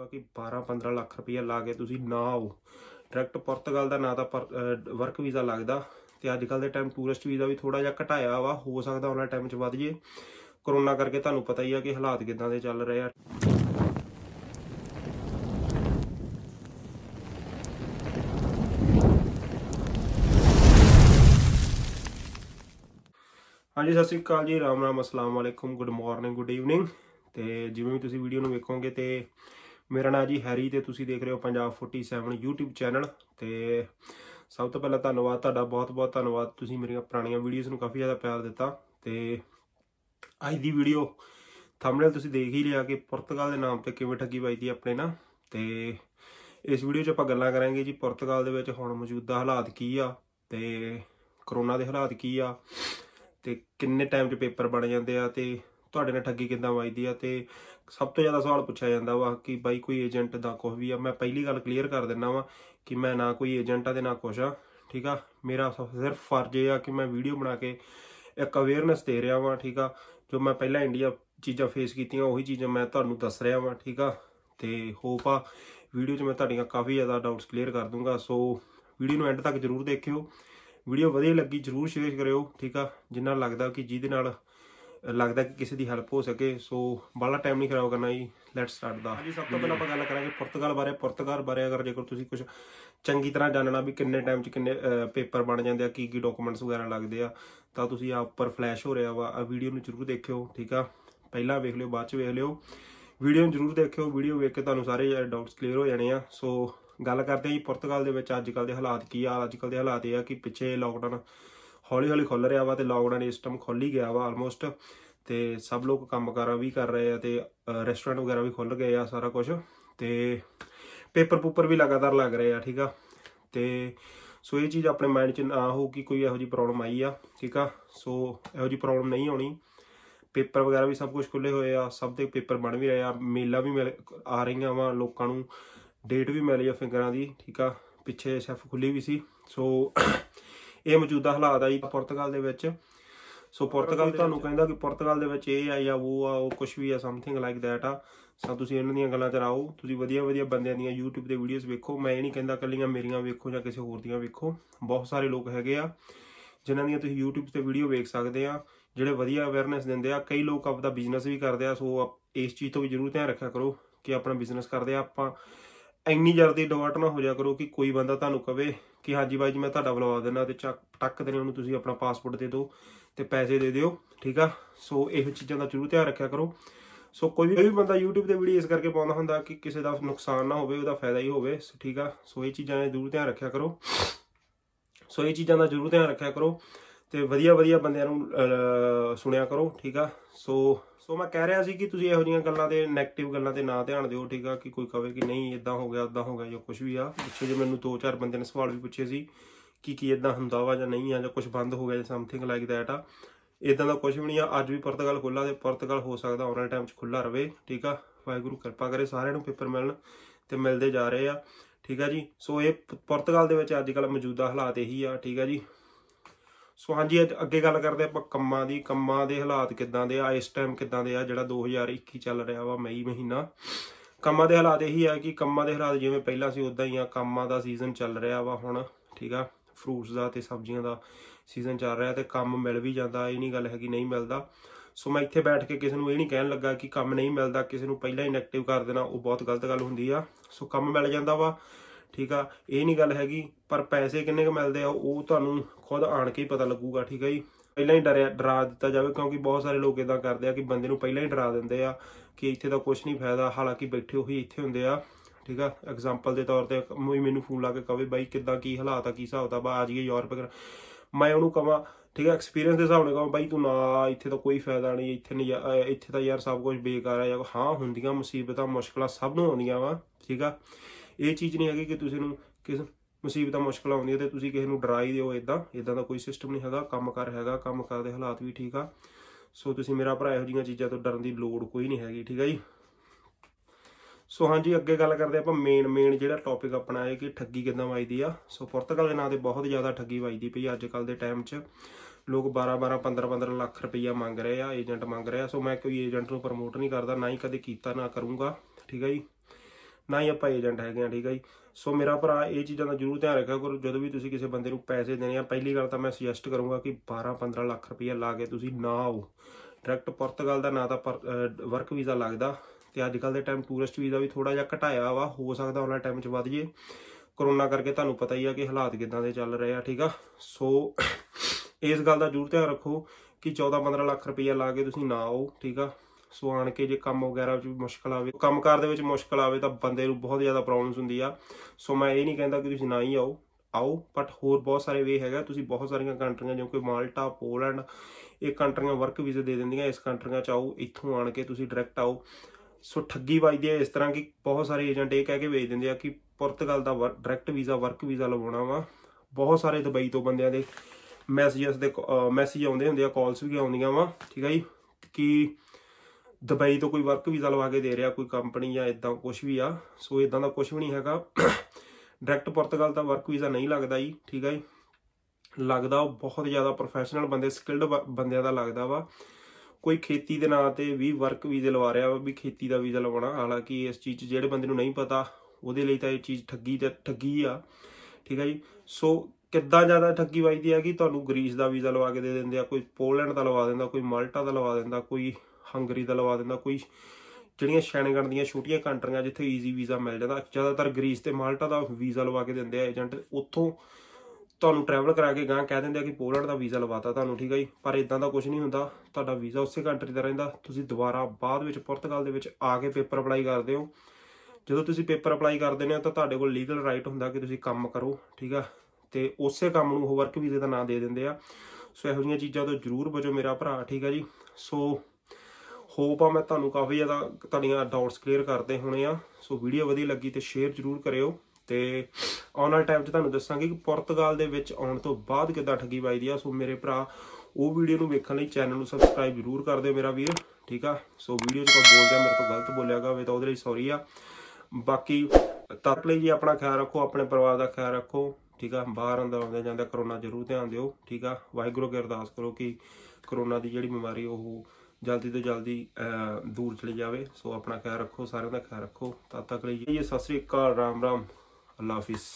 ਕਹਾਂਗਾ ਕਿ 12-15 ਲੱਖ ਰੁਪਏ ਲਾ ਕੇ ਤੁਸੀਂ ਨਾ ਆਓ ਡਾਇਰੈਕਟ ਪੁਰਤਗਾਲ ਦਾ ਨਾ ਤਾਂ ਵਰਕ ਵੀਜ਼ਾ ਲੱਗਦਾ ਤੇ ਅੱਜ ਕੱਲ ਦੇ ਟਾਈਮ ਟੂਰਿਸਟ ਵੀਜ਼ਾ ਵੀ ਥੋੜਾ ਜਿਹਾ ਘਟਾਇਆ ਵਾ ਹੋ ਸਕਦਾ ਉਹਨਾਂ ਟਾਈਮ 'ਚ ਵਧ ਜੇ ਕਰੋਨਾ ਕਰਕੇ ਤੁਹਾਨੂੰ ਪਤਾ ਹੀ ਆ ਕਿ ਹਾਲਾਤ ਕਿਦਾਂ ਦੇ ਚੱਲ ਰਹੇ ਆ ਹਾਂਜੀ ਸਤਿ ਸ੍ਰੀ ਅਕਾਲ ਜੀ ਰਾਮ ਰਾਮ ਅਸਲਾਮ ਵਾਲੇਕੁਮ ਗੁੱਡ ਮਾਰਨਿੰਗ ਗੁੱਡ ਈਵਨਿੰਗ ਤੇ ਜਿਵੇਂ ਵੀ ਤੁਸੀਂ ਵੀਡੀਓ ਨੂੰ ਵੇਖੋਗੇ ਤੇ ਮੇਰਾ ਨਾਮ ਜੀ ਹੈਰੀ ਤੇ ਤੁਸੀਂ ਦੇਖ ਰਹੇ ਹੋ ਪੰਜਾਬ 47 YouTube ਚੈਨਲ ਤੇ ਸਭ ਤੋਂ ਪਹਿਲਾਂ ਧੰਨਵਾਦ ਤੁਹਾਡਾ ਬਹੁਤ-ਬਹੁਤ ਧੰਨਵਾਦ ਤੁਸੀਂ ਮੇਰੀਆਂ ਪੁਰਾਣੀਆਂ ਵੀਡੀਓਜ਼ ਨੂੰ ਕਾਫੀ ਜ਼ਿਆਦਾ ਪਿਆਰ ਦਿੱਤਾ ਤੇ ਅੱਜ ਦੀ ਵੀਡੀਓ ਥੰਬਨੇਲ ਤੁਸੀਂ ਦੇਖ ਹੀ ਲਿਆ ਕਿ ਪੁਰਤਗਾਲ ਦੇ ਨਾਮ ਤੇ ਕਿਵੇਂ ਠੱਗੀ ਵੱਜਦੀ ਆਪਣੇ ਨਾਲ ਤੇ ਇਸ ਵੀਡੀਓ 'ਚ ਆਪਾਂ ਗੱਲਾਂ ਕਰਾਂਗੇ ਜੀ ਪੁਰਤਗਾਲ ਦੇ ਵਿੱਚ ਹੁਣ ਮੌਜੂਦਾ ਹਾਲਾਤ ਕੀ ਆ ਤੇ ਕਰੋਨਾ ਦੇ ਹਾਲਾਤ ਕੀ ਆ ਤੇ ਕਿੰਨੇ ਟਾਈਮ 'ਚ ਪੇਪਰ ਬਣ ਜਾਂਦੇ ਆ ਤੇ ਤੁਹਾਡੇ ਨਾਲ ਠੱਗੀ ਕਿੰਦਾ ਵਜਦੀ ਆ ਤੇ ਸਭ ਤੋਂ ਜ਼ਿਆਦਾ ਸਵਾਲ ਪੁੱਛਿਆ ਜਾਂਦਾ ਵਾ ਕਿ ਬਾਈ ਕੋਈ ਏਜੰਟ ਦਾ ਕੁਝ ਵੀ ਆ ਮੈਂ ਪਹਿਲੀ ਗੱਲ ਕਲੀਅਰ ਕਰ ਦਿੰਨਾ ਵਾ ਕਿ ਮੈਂ ਨਾ ਕੋਈ ਏਜੰਟ ਆ ਤੇ ਨਾ ਕੁਛ ਆ ਠੀਕ ਆ ਮੇਰਾ ਸਿਰਫ ਫਰਜ਼ ਇਹ ਆ ਕਿ ਮੈਂ ਵੀਡੀਓ ਬਣਾ ਕੇ ਇੱਕ ਅਵੇਅਰਨੈਸ ਦੇ ਰਿਹਾ ਵਾਂ ਠੀਕ ਆ ਜੋ ਮੈਂ ਪਹਿਲਾਂ ਇੰਡੀਆ ਚੀਜ਼ਾਂ ਫੇਸ ਕੀਤੀਆਂ ਉਹੀ ਚੀਜ਼ਾਂ ਮੈਂ ਤੁਹਾਨੂੰ ਦੱਸ ਰਿਹਾ ਵਾਂ ਠੀਕ ਆ ਤੇ ਹੋਪ ਆ ਵੀਡੀਓ 'ਚ ਮੈਂ ਤੁਹਾਡੀਆਂ ਕਾਫੀ ਜ਼ਿਆਦਾ ਡਾਊਟਸ ਕਲੀਅਰ ਕਰ ਦੂੰਗਾ ਸੋ ਵੀਡੀਓ ਨੂੰ ਐਂਡ ਤੱਕ ਜ਼ਰੂਰ ਦੇਖਿਓ ਵੀਡੀਓ ਵਧੀਆ ਲੱਗੀ ਜ਼ਰੂਰ ਸ਼ੇਅਰ ਕਰਿਓ ਠੀਕ ਆ ਜਿੰਨਾ ਲੱਗਦਾ ਕਿ ਜਿਹਦੇ ਨਾਲ ਲੱਗਦਾ ਕਿ ਕਿਸੇ ਦੀ ਹੈਲਪ ਹੋ ਸਕੇ ਸੋ ਬਾਲਾ ਟਾਈਮ ਨਹੀਂ ਖਰਾਬ ਕਰਨਾ ਜੀ ਲੈਟਸ ਸਟਾਰਟ ਦਾ ਜੀ ਸਭ ਤੋਂ ਪਹਿਲਾਂ ਆਪਾਂ ਗੱਲ ਕਰਾਂਗੇ ਪੁਰਤਗਾਲ ਬਾਰੇ ਪੁਰਤਗਾਲ ਬਾਰੇ ਅਗਰ ਜੇਕਰ ਤੁਸੀਂ ਕੁਝ ਚੰਗੀ ਤਰ੍ਹਾਂ ਜਾਣਨਾ ਵੀ ਕਿੰਨੇ ਟਾਈਮ 'ਚ ਕਿੰਨੇ ਪੇਪਰ ਬਣ ਜਾਂਦੇ ਆ ਕੀ ਕੀ ਡਾਕੂਮੈਂਟਸ ਵਗੈਰਾ ਲੱਗਦੇ ਆ ਤਾਂ ਤੁਸੀਂ ਆ ਉੱਪਰ ਫਲੈਸ਼ ਹੋ ਰਿਹਾ ਵਾ ਆ ਵੀਡੀਓ ਨੂੰ ਜ਼ਰੂਰ ਦੇਖਿਓ ਠੀਕ ਆ ਪਹਿਲਾਂ ਵੇਖ ਲਿਓ ਬਾਅਦ 'ਚ ਵੇਖ ਲਿਓ ਵੀਡੀਓ ਨੂੰ ਜ਼ਰੂਰ ਦੇਖਿਓ ਵੀਡੀਓ ਵੇਖ ਕੇ ਤੁਹਾਨੂੰ ਸਾਰੇ ਡਾਊਟਸ ਕਲੀਅਰ ਹੋ ਜਾਣੇ ਆ ਸੋ ਗੱਲ ਕਰਦੇ ਆ ਜੀ ਪੁਰਤਗਾਲ ਦੇ ਵਿੱਚ ਅੱਜ ਕੱਲ ਦੇ ਹਾਲਾਤ ਕੀ ਆ ਅੱਜ ਕੱਲ ਦੇ ਹਾਲਾਤ ਇਹ ਆ ਕਿ ਪਿੱਛੇ ਲਾਕਡਾਊਨ ਹੌਲੀ ਹੌਲੀ ਖੁੱਲ ਰਿਹਾ ਵਾ ਤੇ ਲਾਕਡਾਊਨ ਸਿਸਟਮ ਖੁੱਲ ਹੀ ਗਿਆ ਵਾ ਆਲਮੋਸਟ ਤੇ ਸਭ ਲੋਕ ਕੰਮਕਾਰਾਂ ਵੀ ਕਰ ਰਹੇ ਆ ਤੇ ਰੈਸਟੋਰੈਂਟ ਵਗੈਰਾ ਵੀ ਖੁੱਲ ਗਏ ਆ ਸਾਰਾ ਕੁਝ ਤੇ ਪੇਪਰ ਪੂਪਰ ਵੀ ਲਗਾਤਾਰ ਲੱਗ ਰਹੇ ਆ ਠੀਕ ਆ ਤੇ ਸੋ ਇਹ ਚੀਜ਼ ਆਪਣੇ ਮਾਈਂਡ 'ਚ ਨਾ ਹੋ ਕਿ ਕੋਈ ਇਹੋ ਜੀ ਪ੍ਰੋਬਲਮ ਆਈ ਆ ਠੀਕ ਆ ਸੋ ਇਹੋ ਜੀ ਪ੍ਰੋਬਲਮ ਨਹੀਂ ਆਉਣੀ ਪੇਪਰ ਵਗੈਰਾ ਵੀ ਸਭ ਕੁਝ ਖੁੱਲੇ ਹੋਏ ਆ ਸਭ ਦੇ ਪੇਪਰ ਬਣ ਵੀ ਰਹੇ ਆ ਮੇਲਾ ਵੀ ਆ ਰਹੀਆਂ ਵਾ ਲੋਕਾਂ ਨੂੰ ਡੇਟ ਵੀ ਮਿਲੀ ਆ ਫਿੰਗਰਾਂ ਦੀ ਠੀਕ ਆ ਪਿੱਛੇ ਸ਼ੈਫ ਖੁੱਲੀ ਵੀ ਸੀ ਸੋ ਇਹ ਮੌਜੂਦਾ ਹਾਲਾਤ ਆ ਜੀ ਪੁਰਤਗਾਲ ਦੇ ਵਿੱਚ ਸੋ ਪੁਰਤਗਾਲ ਤੁਹਾਨੂੰ ਕਹਿੰਦਾ ਕਿ ਪੁਰਤਗਾਲ ਦੇ ਵਿੱਚ ਇਹ ਆ ਜਾਂ ਉਹ ਆ ਉਹ ਕੁਝ ਵੀ ਆ ਸਮਥਿੰਗ ਲਾਈਕ ਦੈਟ ਆ ਸੋ ਤੁਸੀਂ ਇਹਨਾਂ ਦੀਆਂ ਗੱਲਾਂ 'ਚ ਰਾਓ ਤੁਸੀਂ ਵਧੀਆ ਵਧੀਆ ਬੰਦਿਆਂ ਦੀਆਂ YouTube ਤੇ ਵੀਡੀਓਜ਼ ਵੇਖੋ ਮੈਂ ਇਹ ਨਹੀਂ ਕਹਿੰਦਾ ਕੱਲੀਆਂ ਮੇਰੀਆਂ ਵੇਖੋ ਜਾਂ ਕਿਸੇ ਹੋਰ ਦੀਆਂ ਵੇਖੋ ਬਹੁਤ ਸਾਰੇ ਲੋਕ ਹੈਗੇ ਆ ਜਿਨ੍ਹਾਂ ਦੀਆਂ ਤੁਸੀਂ YouTube ਤੇ ਵੀਡੀਓ ਵੇਖ ਸਕਦੇ ਆ ਜਿਹੜੇ ਵਧੀਆ ਅਵੇਅਰਨੈਸ ਦਿੰਦੇ ਆ ਕਈ ਲੋਕ ਆਪਦਾ ਬਿਜ਼ਨਸ ਵੀ ਕਰਦੇ ਆ ਸੋ ਇਸ ਚੀਜ਼ ਤੋਂ ਵੀ ਜ਼ਰੂਰ ਧਿਆਨ ਰੱਖਿਆ ਕਰੋ ਕਿ ਆਪਣਾ ਬਿਜ਼ਨਸ ਕਰਦੇ ਆ ਆਪਾਂ ਇੰਨੀ ਜਲਦੀ ਡਿਵਰਟ ਨਾ ਹੋ ਜਾ ਕਰੋ ਕਿ ਕੋਈ ਬੰਦਾ ਤੁਹਾਨੂੰ ਕਵੇ ਕਿ ਹਾਂਜੀ ਬਾਈ ਜੀ ਮੈਂ ਤੁਹਾਡਾ ਬੁਲਵਾ ਦੇਣਾ ਤੇ ਚੱਕ ਟੱਕ ਦੇ ਉਹਨੂੰ ਤੁਸੀਂ ਆਪਣਾ ਪਾਸਪੋਰਟ ਦੇ ਦਿਓ ਤੇ ਪੈਸੇ ਦੇ ਦਿਓ ਠੀਕ ਆ ਸੋ ਇਹੋ ਚੀਜ਼ਾਂ ਦਾ ਜ਼ਰੂਰ ਧਿਆਨ ਰੱਖਿਆ ਕਰੋ ਸੋ ਕੋਈ ਵੀ ਬੰਦਾ YouTube ਤੇ ਵੀਡੀਓ ਇਸ ਕਰਕੇ ਪਾਉਂਦਾ ਹੁੰਦਾ ਕਿ ਕਿਸੇ ਦਾ ਨੁਕਸਾਨ ਨਾ ਹੋਵੇ ਉਹਦਾ ਫਾਇਦਾ ਹੀ ਹੋਵੇ ਠੀਕ ਆ ਸੋ ਇਹ ਚੀਜ਼ਾਂ ਦਾ ਜ਼ਰੂਰ ਧਿਆਨ ਰੱਖਿਆ ਕਰੋ ਸੋ ਇਹ ਚੀਜ਼ਾਂ ਦਾ ਜ਼ਰੂਰ ਧਿਆਨ ਰੱਖਿਆ ਕਰੋ ਤੇ ਵਧੀਆ ਵਧੀਆ ਬੰਦਿਆਂ ਨੂੰ ਸੁਣਿਆ ਕਰੋ ਠੀਕ ਆ ਸੋ ਸੋ ਮੈਂ ਕਹਿ ਰਿਹਾ ਸੀ ਕਿ ਤੁਸੀਂ ਇਹੋ ਜੀਆਂ ਗੱਲਾਂ ਤੇ 네ਗੇਟਿਵ ਗੱਲਾਂ ਤੇ ਨਾ ਧਿਆਨ ਦਿਓ ਠੀਕ ਆ ਕਿ ਕੋਈ ਕਵੇ ਕਿ ਨਹੀਂ ਇਦਾਂ ਹੋ ਗਿਆ ਉਦਾਂ ਹੋ ਗਿਆ ਜਾਂ ਕੁਝ ਵੀ ਆ ਪਿੱਛੇ ਜੇ ਮੈਨੂੰ ਦੋ ਚਾਰ ਬੰਦੇ ਨੇ ਸਵਾਲ ਵੀ ਪੁੱਛੇ ਸੀ ਕਿ ਕੀ ਇਦਾਂ ਹੁੰਦਾ ਵਾ ਜਾਂ ਨਹੀਂ ਆ ਜਾਂ ਕੁਝ ਬੰਦ ਹੋ ਗਿਆ ਜਾਂ ਸਮਥਿੰਗ ਲਾਈਕ ਦੈਟ ਆ ਇਦਾਂ ਦਾ ਕੁਝ ਵੀ ਨਹੀਂ ਆ ਅੱਜ ਵੀ ਪਰਤਗਾਲ ਖੁੱਲਾ ਤੇ ਪਰਤਗਾਲ ਹੋ ਸਕਦਾ ਆਉਣ ਟਾਈਮ 'ਚ ਖੁੱਲਾ ਰਵੇ ਠੀਕ ਆ ਵਾਹਿਗੁਰੂ ਕਿਰਪਾ ਕਰੇ ਸਾਰਿਆਂ ਨੂੰ ਪੇਪਰ ਮਿਲਣ ਤੇ ਮਿਲਦੇ ਜਾ ਰਹੇ ਆ ਠੀਕ ਆ ਜੀ ਸੋ ਇਹ ਪੁਰਤਗਾਲ ਦੇ ਵਿੱਚ ਅੱਜ ਕੱਲ ਮੌਜੂਦਾ ਹਾਲਾਤ ਇਹੀ ਆ ਠੀਕ ਆ ਜੀ ਸੋ ਹਾਂਜੀ ਅੱਜ ਅੱਗੇ ਗੱਲ ਕਰਦੇ ਆਪਾਂ ਕੰਮਾਂ ਦੀ ਕੰਮਾਂ ਦੇ ਹਾਲਾਤ ਕਿੱਦਾਂ ਦੇ ਆ ਇਸ ਟਾਈਮ ਕਿੱਦਾਂ ਦੇ ਆ ਜਿਹੜਾ 2021 ਚੱਲ ਰਿਹਾ ਵਾ ਮਈ ਮਹੀਨਾ ਕੰਮਾਂ ਦੇ ਹਾਲਾਤ ਇਹੀ ਆ ਕਿ ਕੰਮਾਂ ਦੇ ਹਾਲਾਤ ਜਿਵੇਂ ਪਹਿਲਾਂ ਸੀ ਉਦਾਂ ਹੀ ਆ ਕੰਮਾਂ ਦਾ ਸੀਜ਼ਨ ਚੱਲ ਰਿਹਾ ਵਾ ਹੁਣ ਠੀਕ ਆ ਫਰੂਟਸ ਦਾ ਤੇ ਸਬਜ਼ੀਆਂ ਦਾ ਸੀਜ਼ਨ ਚੱਲ ਰਿਹਾ ਤੇ ਕੰਮ ਮਿਲ ਵੀ ਜਾਂਦਾ ਇਹ ਨਹੀਂ ਗੱਲ ਹੈ ਕਿ ਨਹੀਂ ਮਿਲਦਾ ਸੋ ਮੈਂ ਇੱਥੇ ਬੈਠ ਕੇ ਕਿਸੇ ਨੂੰ ਇਹ ਨਹੀਂ ਕਹਿਣ ਲੱਗਾ ਕਿ ਕੰਮ ਨਹੀਂ ਮਿਲਦਾ ਕਿਸੇ ਨੂੰ ਪਹਿਲਾਂ ਹੀ ਨੈਗੇਟਿਵ ਕਰ ਦੇਣਾ ਉਹ ਬਹੁਤ ਗਲਤ ਗੱਲ ਹੁੰਦੀ ਆ ਸੋ ਕੰਮ ਮਿਲ ਜਾਂਦਾ ਵਾ ਠੀਕ ਆ ਇਹ ਨਹੀਂ ਗੱਲ ਹੈਗੀ ਪਰ ਪੈਸੇ ਕਿੰਨੇ ਕੁ ਮਿਲਦੇ ਆ ਉਹ ਤੁਹਾਨੂੰ ਖੁਦ ਆਣ ਕੇ ਹੀ ਪਤਾ ਲੱਗੂਗਾ ਠੀਕ ਆ ਜੀ ਪਹਿਲਾਂ ਹੀ ਡਰਿਆ ਡਰਾ ਦਿੱਤਾ ਜਾਵੇ ਕਿਉਂਕਿ ਬਹੁਤ ਸਾਰੇ ਲੋਕ ਇਦਾਂ ਕਰਦੇ ਆ ਕਿ ਬੰਦੇ ਨੂੰ ਪਹਿਲਾਂ ਹੀ ਡਰਾ ਦਿੰਦੇ ਆ ਕਿ ਇੱਥੇ ਤਾਂ ਕੁਝ ਨਹੀਂ ਫਾਇਦਾ ਹਾਲਾਂਕਿ ਬੈਠੇ ਹੋਈ ਇੱਥੇ ਹੁੰਦੇ ਆ ਠੀਕ ਆ ਐਗਜ਼ਾਮਪਲ ਦੇ ਤੌਰ ਤੇ ਮੈਨੂੰ ਫੋਨ ਲਾ ਕੇ ਕਵੇ ਬਾਈ ਕਿੱਦਾਂ ਕੀ ਹਾਲਾਤ ਆ ਕੀ ਹਿਸਾਬ ਤਾਂ ਬਾ ਆ ਜੀ ਯੂਰਪ ਮੈਂ ਉਹਨੂੰ ਕਵਾਂ ਠੀਕ ਆ ਐਕਸਪੀਰੀਅੰਸ ਦੇ ਹਿਸਾਬ ਨਾਲ ਕਹਾਂ ਬਾਈ ਤੂੰ ਨਾ ਇੱਥੇ ਤਾਂ ਕੋਈ ਫਾਇਦਾ ਨਹੀਂ ਇੱਥੇ ਨਹੀਂ ਇੱਥੇ ਤਾਂ ਯਾਰ ਸਭ ਕੁਝ ਬੇਕਾਰ ਆ ਜਾਂ ਹਾਂ ਹੁੰਦੀਆਂ ਮੁਸੀਬਤਾਂ ਮੁਸ਼ਕਲਾਂ ਸਭ ਨੂੰ ਆਉਂਦੀਆਂ ਵਾ ਠੀਕ ਆ ਇਹ ਚੀਜ਼ ਨਹੀਂ ਹੈਗੀ ਕਿ ਤੁਸੀਂ ਨੂੰ ਕਿਸ ਮੁਸੀਬਤਾਂ ਮੁਸ਼ਕਲਾਂ ਆਉਂਦੀਆਂ ਤੇ ਤੁਸੀਂ ਕਿਸੇ ਨੂੰ ਡਰਾਈ ਦਿਓ ਇਦਾਂ ਇਦਾਂ ਦਾ ਕੋਈ ਸਿਸਟਮ ਨਹੀਂ ਹੈਗਾ ਕੰਮਕਾਰ ਹੈਗਾ ਕੰਮ ਦੇ ਹਾਲਾਤ ਵੀ ਠੀਕ ਆ ਸੋ ਤੁਸੀਂ ਮੇਰਾ ਭਰਾ ਇਹੋ ਜੀਆਂ ਚੀਜ਼ਾਂ ਤੋਂ ਡਰਨ ਦੀ ਲੋੜ ਕੋਈ ਨਹੀਂ ਹੈਗੀ ਠੀਕ ਆ ਜੀ ਸੋ ਹਾਂਜੀ ਅੱਗੇ ਗੱਲ ਕਰਦੇ ਆਪਾਂ ਮੇਨ ਮੇਨ ਜਿਹੜਾ ਟੌਪਿਕ ਆਪਣਾ ਹੈ ਕਿ ਠੱਗੀ ਕਿੱਦਾਂ ਵਜਦੀ ਆ ਸੋ ਪੁਰਤਗਾਲ ਦੇ ਨਾਂ ਤੇ ਬਹੁਤ ਜ਼ਿਆਦਾ ਠੱਗੀ ਵਜਦੀ ਪਈ ਅੱਜ ਕੱਲ ਦੇ ਟਾਈਮ 'ਚ ਲੋਕ 12 12 15 15 ਲੱਖ ਰੁਪਈਆ ਮੰਗ ਰਹੇ ਆ ਏਜੰਟ ਮੰਗ ਰਹੇ ਆ ਸੋ ਮੈਂ ਕੋਈ ਏਜੰਟ ਨੂੰ ਪ੍ਰਮੋਟ ਨਹੀਂ ਕਰਦਾ ਨਾ ਹੀ ਕਦੇ ਕੀਤਾ ਨਾ ਕਰੂੰਗਾ ਠੀਕ ਆ ਜੀ ਨਾ ਹੀ ਆਪਾਂ ਏਜੰਟ ਹੈਗੇ ਆ ਠੀਕ ਹੈ ਜੀ ਸੋ ਮੇਰਾ ਭਰਾ ਇਹ ਚੀਜ਼ਾਂ ਦਾ ਜ਼ਰੂਰ ਧਿਆਨ ਰੱਖਿਆ ਕਰੋ ਜਦੋਂ ਵੀ ਤੁਸੀਂ ਕਿਸੇ ਬੰਦੇ ਨੂੰ ਪੈਸੇ ਦੇਣੇ ਆ ਪਹਿਲੀ ਗੱਲ ਤਾਂ ਮੈਂ ਸੁਜੈਸਟ ਕਰੂੰਗਾ ਕਿ 12-15 ਲੱਖ ਰੁਪਏ ਲਾ ਕੇ ਤੁਸੀਂ ਨਾ ਆਓ ਡਾਇਰੈਕਟ ਪੁਰਤਗਾਲ ਦਾ ਨਾ ਤਾਂ ਵਰਕ ਵੀਜ਼ਾ ਲੱਗਦਾ ਤੇ ਅੱਜ ਕੱਲ ਦੇ ਟਾਈਮ ਟੂਰਿਸਟ ਵੀਜ਼ਾ ਵੀ ਥੋੜਾ ਜਿਹਾ ਘਟਾਇਆ ਵਾ ਹੋ ਸਕਦਾ ਉਹਨਾਂ ਟਾਈਮ 'ਚ ਵਧ ਜੇ ਕਰੋਨਾ ਕਰਕੇ ਤੁਹਾਨੂੰ ਪਤਾ ਹੀ ਆ ਕਿ ਹਾਲਾਤ ਕਿਦਾਂ ਦੇ ਚੱਲ ਰਹੇ ਆ ਠੀਕ ਆ ਸੋ ਇਸ ਗੱਲ ਦਾ ਜ਼ਰੂਰ ਧਿਆਨ ਰੱਖੋ ਕਿ 14-15 ਲੱਖ ਰੁਪਏ ਲਾ ਕੇ ਤੁਸੀਂ ਨਾ ਆਓ ਠੀਕ ਆ ਸੋ ਆਣ ਕੇ ਜੇ ਕੰਮ ਵਗੈਰਾ ਵਿੱਚ ਮੁਸ਼ਕਲ ਆਵੇ ਕੰਮਕਾਰ ਦੇ ਵਿੱਚ ਮੁਸ਼ਕਲ ਆਵੇ ਤਾਂ ਬੰਦੇ ਨੂੰ ਬਹੁਤ ਜ਼ਿਆਦਾ ਪ੍ਰੋਬਲਮਸ ਹੁੰਦੀ ਆ ਸੋ ਮੈਂ ਇਹ ਨਹੀਂ ਕਹਿੰਦਾ ਕਿ ਤੁਸੀਂ ਨਾ ਹੀ ਆਓ ਆਓ ਬਟ ਹੋਰ ਬਹੁਤ ਸਾਰੇ ਵੇ ਹੈਗਾ ਤੁਸੀਂ ਬਹੁਤ ਸਾਰੀਆਂ ਕੰਟਰੀਆਂ ਜਿਵੇਂ ਕਿ ਮਾਲਟਾ ਪੋਲੈਂਡ ਇਹ ਕੰਟਰੀਆਂ ਵਰਕ ਵੀਜ਼ਾ ਦੇ ਦਿੰਦੀਆਂ ਇਸ ਕੰਟਰੀਆਂ ਚ ਆਓ ਇੱਥੋਂ ਆਣ ਕੇ ਤੁਸੀਂ ਡਾਇਰੈਕਟ ਆਓ ਸੋ ਠੱਗੀ ਵਜਦੀ ਹੈ ਇਸ ਤਰ੍ਹਾਂ ਕਿ ਬਹੁਤ ਸਾਰੇ ਏਜੰਟ ਇਹ ਕਹਿ ਕੇ ਵੇਚ ਦਿੰਦੇ ਆ ਕਿ ਪੁਰਤਗਾਲ ਦਾ ਡਾਇਰੈਕਟ ਵੀਜ਼ਾ ਵਰਕ ਵੀਜ਼ਾ ਲਵਾਉਣਾ ਵਾ ਬਹੁਤ ਸਾਰੇ ਦੁਬਈ ਤੋਂ ਬੰਦਿਆਂ ਦੇ ਮੈਸੇਜਸ ਦੇ ਮੈਸੇਜ ਆਉਂਦੇ ਹੁੰਦੇ ਆ ਕਾਲਸ ਵੀ ਆਉਂਦੀਆਂ ਵਾ ਠੀਕ ਆ ਜੀ ਕਿ ਦੁਬਈ ਤੋਂ ਕੋਈ ਵਰਕ ਵੀਜ਼ਾ ਲਵਾ ਕੇ ਦੇ ਰਿਹਾ ਕੋਈ ਕੰਪਨੀ ਜਾਂ ਇਦਾਂ ਕੁਝ ਵੀ ਆ ਸੋ ਇਦਾਂ ਦਾ ਕੁਝ ਵੀ ਨਹੀਂ ਹੈਗਾ ਡਾਇਰੈਕਟ ਪੁਰਤਗਾਲ ਦਾ ਵਰਕ ਵੀਜ਼ਾ ਨਹੀਂ ਲੱਗਦਾ ਜੀ ਠੀਕ ਹੈ ਜੀ ਲੱਗਦਾ ਉਹ ਬਹੁਤ ਜ਼ਿਆਦਾ ਪ੍ਰੋਫੈਸ਼ਨਲ ਬੰਦੇ ਸਕਿਲਡ ਬੰਦਿਆਂ ਦਾ ਲੱਗਦਾ ਵਾ ਕੋਈ ਖੇਤੀ ਦੇ ਨਾਂ ਤੇ ਵੀ ਵਰਕ ਵੀਜ਼ਾ ਲਵਾ ਰਿਹਾ ਵਾ ਵੀ ਖੇਤੀ ਦਾ ਵੀਜ਼ਾ ਲਵਾਉਣਾ ਹਾਲਾਂਕਿ ਇਸ ਚੀਜ਼ 'ਚ ਜਿਹੜੇ ਬੰਦੇ ਨੂੰ ਨਹੀਂ ਪਤਾ ਉਹਦੇ ਲਈ ਤਾਂ ਇਹ ਚੀਜ਼ ਠੱਗੀ ਤੇ ਠੱਗੀ ਆ ਠੀਕ ਹੈ ਜੀ ਸੋ ਕਿੱਦਾਂ ਜ਼ਿਆਦਾ ਠੱਗੀ ਵੱਜਦੀ ਹੈ ਕਿ ਤੁਹਾਨੂੰ ਗ੍ਰੀਸ ਦਾ ਵੀਜ਼ਾ ਲਵਾ ਕੇ ਦੇ ਦਿੰਦੇ ਆ ਕੋਈ ਪੋਲੈਂਡ ਦਾ ਲਵਾ ਦਿੰਦਾ ਕੋਈ ਮਾਲਟਾ ਦਾ ਲਵਾ ਦਿੰਦਾ ਕੋਈ ਹੰਗਰੀ ਦਾ ਲਵਾ ਦਿੰਦਾ ਕੋਈ ਜਿਹੜੀਆਂ ਸ਼ੈਨਗਨ ਦੀਆਂ ਛੋਟੀਆਂ ਕੰਟਰੀਆਂ ਜਿੱਥੇ ਈਜ਼ੀ ਵੀਜ਼ਾ ਮਿਲ ਜਾਂਦਾ ਜ਼ਿਆਦਾਤਰ ਗ੍ਰੀਸ ਤੇ ਮਾਲਟਾ ਦਾ ਵੀਜ਼ਾ ਲਵਾ ਕੇ ਦਿੰਦੇ ਆ ਏਜੰਟ ਉੱਥੋਂ ਤੁਹਾਨੂੰ ਟਰੈਵਲ ਕਰਾ ਕੇ ਗਾਂ ਕਹਿ ਦਿੰਦੇ ਆ ਕਿ ਪੋਲੈਂਡ ਦਾ ਵੀਜ਼ਾ ਲਵਾਤਾ ਤੁਹਾਨੂੰ ਠੀਕ ਹੈ ਜੀ ਪਰ ਇਦਾਂ ਦਾ ਕੁਝ ਨਹੀਂ ਹੁੰਦਾ ਤੁਹਾਡਾ ਵੀਜ਼ਾ ਉਸੇ ਕੰਟਰੀ ਦਾ ਰਹਿੰਦਾ ਤੁਸੀਂ ਦੁਬਾਰਾ ਬਾਅਦ ਵਿੱਚ ਪੁਰਤਗਾਲ ਦੇ ਵਿੱਚ ਆ ਕੇ ਪੇਪਰ ਅਪਲਾਈ ਕਰਦੇ ਹੋ ਜਦੋਂ ਤੁਸੀਂ ਪੇਪਰ ਅਪਲਾਈ ਕਰਦੇ ਨੇ ਤਾਂ ਤੁਹਾਡੇ ਕੋਲ ਲੀਗਲ ਰਾਈਟ ਹੁੰਦਾ ਕਿ ਤੁਸੀਂ ਕੰਮ ਕਰੋ ਠੀਕ ਆ ਤੇ ਉਸੇ ਕੰਮ ਨੂੰ ਉਹ ਵਰਕ ਵੀਜ਼ੇ ਦਾ ਨਾਮ ਦੇ ਦਿੰਦੇ ਆ ਸੋ ਇਹੋ ਜਿਹੀਆਂ ਚੀਜ਼ਾਂ ਤੋਂ ਜ਼ਰੂਰ ਬਚੋ ਮੇਰਾ ਭਰਾ ਠੀਕ ਆ ਜੀ ਸੋ ਹੋਪ ਆ ਮੈਂ ਤੁਹਾਨੂੰ ਕਾਫੀ ਜ਼ਿਆਦਾ ਤੁਹਾਡੀਆਂ ਡਾਊਟਸ ਕਲੀਅਰ ਕਰਦੇ ਹੋਣੇ ਆ ਸੋ ਵੀਡੀਓ ਵਧੀਆ ਲੱਗੀ ਤੇ ਸ਼ੇਅਰ ਜ਼ਰੂਰ ਕਰਿਓ ਤੇ ਆਉਣ ਵਾਲੇ ਟਾਈਮ 'ਚ ਤੁਹਾਨੂੰ ਦੱਸਾਂਗੇ ਕਿ ਪੁਰਤਗਾਲ ਦੇ ਵਿੱਚ ਆਉਣ ਤੋਂ ਬਾਅਦ ਕਿੱਦਾਂ ਠੱਗੀ ਵੱਜਦੀ ਆ ਸੋ ਮੇਰੇ ਭਰਾ ਉਹ ਵੀਡੀਓ ਨੂੰ ਵੇਖਣ ਲਈ ਚੈਨਲ ਨੂੰ ਸਬਸਕ੍ਰਾਈਬ ਜ਼ਰੂਰ ਕਰ ਦਿਓ ਮੇਰਾ ਵੀਰ ਠੀਕ ਆ ਸੋ ਵੀਡੀਓ 'ਚ ਕੋਈ ਬੋਲਦਾ ਮੇਰੇ ਤੋਂ ਗਲਤ ਬੋਲਿਆ ਗਾ ਵੇ ਤਾਂ ਉਹਦੇ ਲਈ ਸੌਰੀ ਆ ਬਾਕੀ ਤੱਕ ਲਈ ਜੀ ਆਪਣਾ ਖਿਆਲ ਰੱਖੋ ਆਪਣੇ ਪਰਿਵਾਰ ਦਾ ਖਿਆਲ ਰੱਖੋ ਠੀਕ ਆ ਬਾਹਰ ਅੰਦਰ ਆਉਂਦੇ ਜਾਂਦੇ ਕਰੋਨਾ ਜ਼ਰੂਰ ਧਿਆਨ ਦਿਓ ਠੀਕ ਆ ਵਾਹਿਗੁਰੂ ਅਰਦਾਸ ਕਰੋ ਕਿ ਕਰੋਨਾ ਦੀ ਜਿਹੜੀ ਬਿਮਾਰੀ ਉਹ ਜਲਦੀ ਤੋਂ ਜਲਦੀ ਦੂਰ ਚਲੇ ਜਾਵੇ ਸੋ ਆਪਣਾ ਖਿਆਲ ਰੱਖੋ ਸਾਰਿਆਂ ਦਾ ਖਿਆਲ ਰੱਖੋ ਤਦ ਤੱਕ ਲਈ ਜੀ ਸਤਿ ਸ੍ਰੀ ਅਕਾਲ ਰਾਮ ਰਾਮ ਅੱਲਾ ਹਾਫਿਜ਼